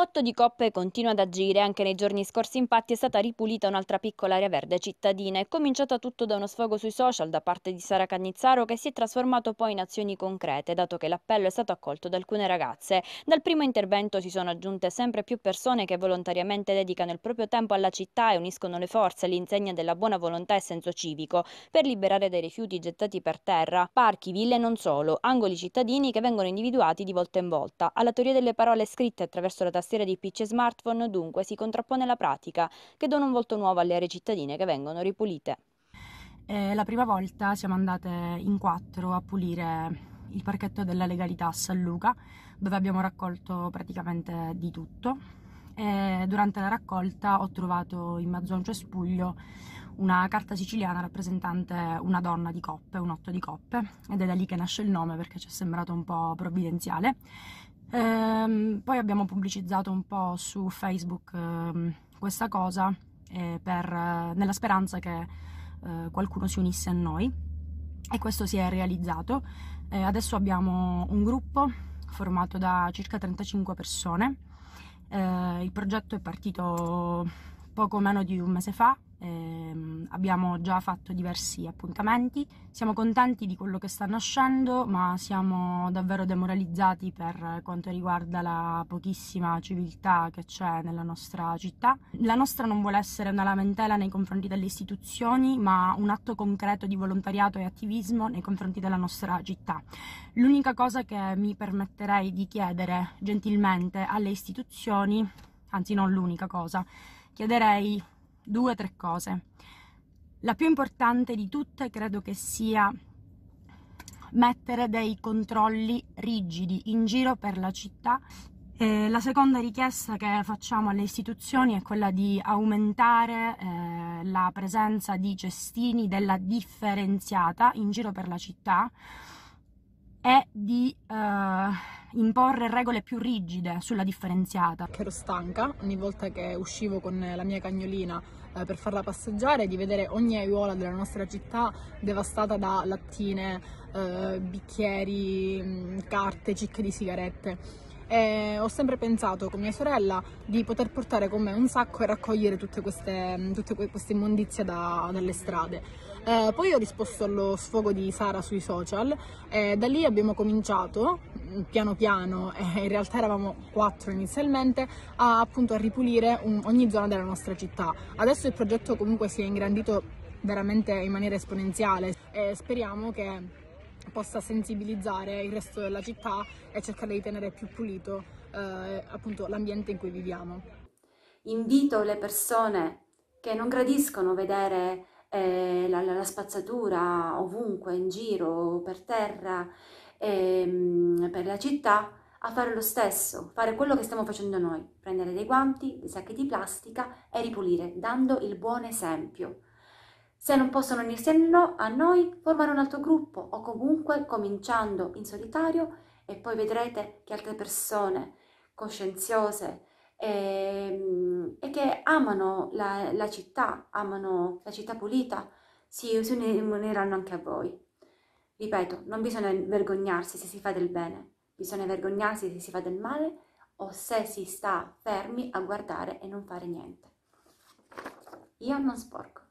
Otto di Coppe continua ad agire, anche nei giorni scorsi infatti è stata ripulita un'altra piccola area verde cittadina. È cominciato tutto da uno sfogo sui social da parte di Sara Cannizzaro che si è trasformato poi in azioni concrete, dato che l'appello è stato accolto da alcune ragazze. Dal primo intervento si sono aggiunte sempre più persone che volontariamente dedicano il proprio tempo alla città e uniscono le forze all'insegna della buona volontà e senso civico per liberare dai rifiuti gettati per terra, parchi, ville e non solo, angoli cittadini che vengono individuati di volta in volta. Alla teoria delle parole scritte attraverso la tastiera tastiera di PC e smartphone dunque si contrappone la pratica, che dona un volto nuovo alle aree cittadine che vengono ripulite. Eh, la prima volta siamo andate in quattro a pulire il parchetto della legalità a San Luca, dove abbiamo raccolto praticamente di tutto. E durante la raccolta ho trovato in mezzo a un cespuglio una carta siciliana rappresentante una donna di coppe, un otto di coppe, ed è da lì che nasce il nome perché ci è sembrato un po' provvidenziale. Ehm, poi abbiamo pubblicizzato un po' su Facebook ehm, questa cosa eh, per, eh, nella speranza che eh, qualcuno si unisse a noi e questo si è realizzato. Eh, adesso abbiamo un gruppo formato da circa 35 persone. Eh, il progetto è partito poco meno di un mese fa, eh, abbiamo già fatto diversi appuntamenti, siamo contenti di quello che sta nascendo, ma siamo davvero demoralizzati per quanto riguarda la pochissima civiltà che c'è nella nostra città. La nostra non vuole essere una lamentela nei confronti delle istituzioni, ma un atto concreto di volontariato e attivismo nei confronti della nostra città. L'unica cosa che mi permetterei di chiedere gentilmente alle istituzioni, anzi non l'unica cosa, chiederei due o tre cose. La più importante di tutte credo che sia mettere dei controlli rigidi in giro per la città. Eh, la seconda richiesta che facciamo alle istituzioni è quella di aumentare eh, la presenza di cestini della differenziata in giro per la città è di uh, imporre regole più rigide sulla differenziata. ero stanca ogni volta che uscivo con la mia cagnolina eh, per farla passeggiare di vedere ogni aiuola della nostra città devastata da lattine, eh, bicchieri, mm, carte, cicche di sigarette e ho sempre pensato con mia sorella di poter portare con me un sacco e raccogliere tutte queste, tutte queste immondizie da, dalle strade. Eh, poi ho risposto allo sfogo di Sara sui social e da lì abbiamo cominciato mm, piano piano, eh, in realtà eravamo quattro inizialmente, a, appunto a ripulire un, ogni zona della nostra città. Adesso il progetto comunque si è ingrandito veramente in maniera esponenziale e speriamo che possa sensibilizzare il resto della città e cercare di tenere più pulito eh, appunto l'ambiente in cui viviamo. Invito le persone che non gradiscono vedere eh, la, la, spazzatura ovunque, in giro, per terra, ehm, per la città, a fare lo stesso, fare quello che stiamo facendo noi, prendere dei guanti, dei sacchi di plastica e ripulire, dando il buon esempio. Se non possono unirsi a noi, formare un altro gruppo o comunque cominciando in solitario e poi vedrete che altre persone coscienziose e, ehm, e che amano la, la, città, amano la città pulita, si, si uniranno anche a voi. Ripeto, non bisogna vergognarsi se si fa del bene, bisogna vergognarsi se si fa del male o se si sta fermi a guardare e non fare niente. Io non sporco.